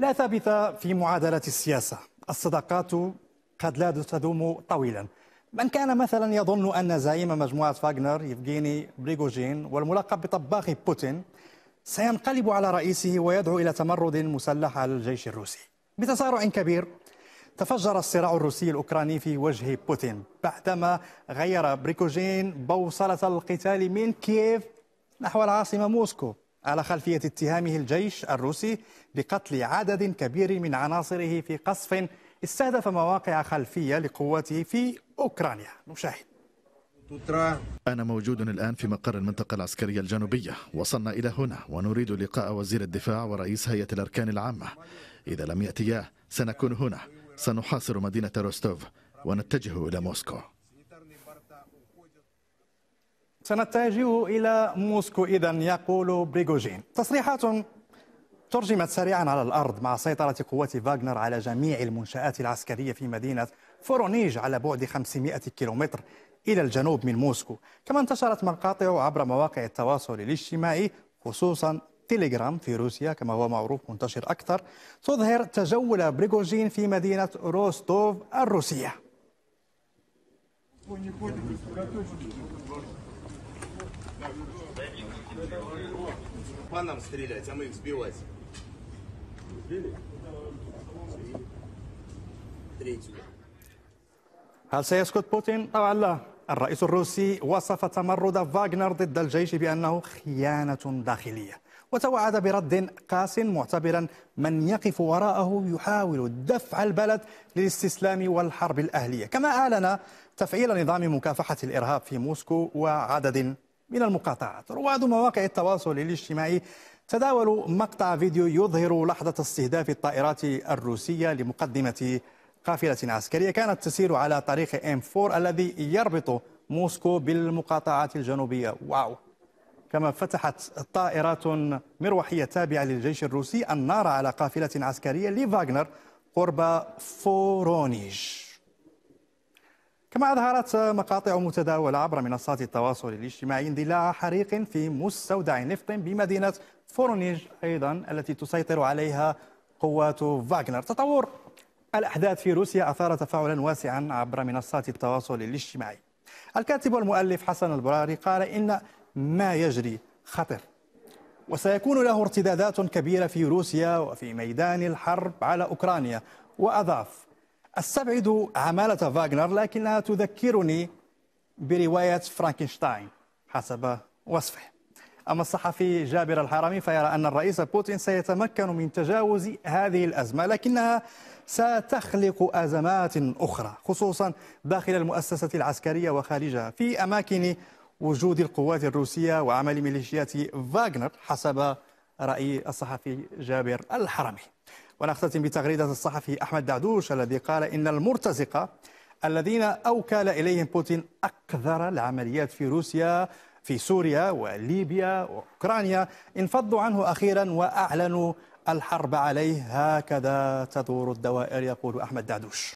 لا ثابت في معادلة السياسة الصداقات قد لا تدوم طويلا من كان مثلا يظن أن زعيم مجموعة فاغنر يفغيني بريغوجين والملقب بطباخ بوتين سينقلب على رئيسه ويدعو إلى تمرد مسلح على الجيش الروسي بتسارع كبير تفجر الصراع الروسي الأوكراني في وجه بوتين بعدما غير بريكوجين بوصلة القتال من كييف نحو العاصمة موسكو على خلفية اتهامه الجيش الروسي بقتل عدد كبير من عناصره في قصف استهدف مواقع خلفية لقواته في أوكرانيا نشاهد أنا موجود الآن في مقر المنطقة العسكرية الجنوبية وصلنا إلى هنا ونريد لقاء وزير الدفاع ورئيس هيئة الأركان العامة إذا لم يأتيا سنكون هنا سنحاصر مدينة روستوف ونتجه إلى موسكو سنتجه إلى موسكو إذا يقول بريغوجين تصريحات ترجمت سريعا على الأرض مع سيطرة قوات فاغنر على جميع المنشآت العسكرية في مدينة فورونيج على بعد 500 كيلومتر إلى الجنوب من موسكو كما انتشرت مقاطع عبر مواقع التواصل الاجتماعي خصوصا تيليجرام في روسيا كما هو معروف منتشر أكثر تظهر تجول بريغوجين في مدينة روستوف الروسية По нам стрелять, а мы их сбивать. هل سيسكت بوتين؟ أو لا الرئيس الروسي وصف تمرد فاغنر ضد الجيش بأنه خيانة داخلية وتوعد برد قاس معتبرا من يقف وراءه يحاول دفع البلد للاستسلام والحرب الأهلية كما أعلن تفعيل نظام مكافحة الإرهاب في موسكو وعدد من المقاطعات رواد مواقع التواصل الاجتماعي تداولوا مقطع فيديو يظهر لحظة استهداف الطائرات الروسية لمقدمة قافلة عسكرية كانت تسير على طريق ام 4 الذي يربط موسكو بالمقاطعات الجنوبية واو كما فتحت طائرات مروحية تابعة للجيش الروسي النار على قافلة عسكرية لفاغنر قرب فورونيج كما أظهرت مقاطع متداولة عبر منصات التواصل الاجتماعي اندلاع حريق في مستودع نفط بمدينة فورنيج أيضا التي تسيطر عليها قوات فاغنر تطور الأحداث في روسيا أثار تفاعلا واسعا عبر منصات التواصل الاجتماعي الكاتب والمؤلف حسن البراري قال إن ما يجري خطر وسيكون له ارتدادات كبيرة في روسيا وفي ميدان الحرب على أوكرانيا وأضاف أستبعد عمالة فاغنر لكنها تذكرني برواية فرانكنشتاين حسب وصفه أما الصحفي جابر الحرامي فيرى أن الرئيس بوتين سيتمكن من تجاوز هذه الأزمة لكنها ستخلق أزمات أخرى خصوصا داخل المؤسسة العسكرية وخارجها في أماكن وجود القوات الروسية وعمل ميليشيات فاغنر حسب رأي الصحفي جابر الحرمي ونختتم بتغريدة الصحفي أحمد دعدوش الذي قال إن المرتزقة الذين أوكل إليهم بوتين أكثر العمليات في روسيا في سوريا وليبيا وأوكرانيا انفضوا عنه أخيرا وأعلنوا الحرب عليه هكذا تدور الدوائر يقول أحمد دعدوش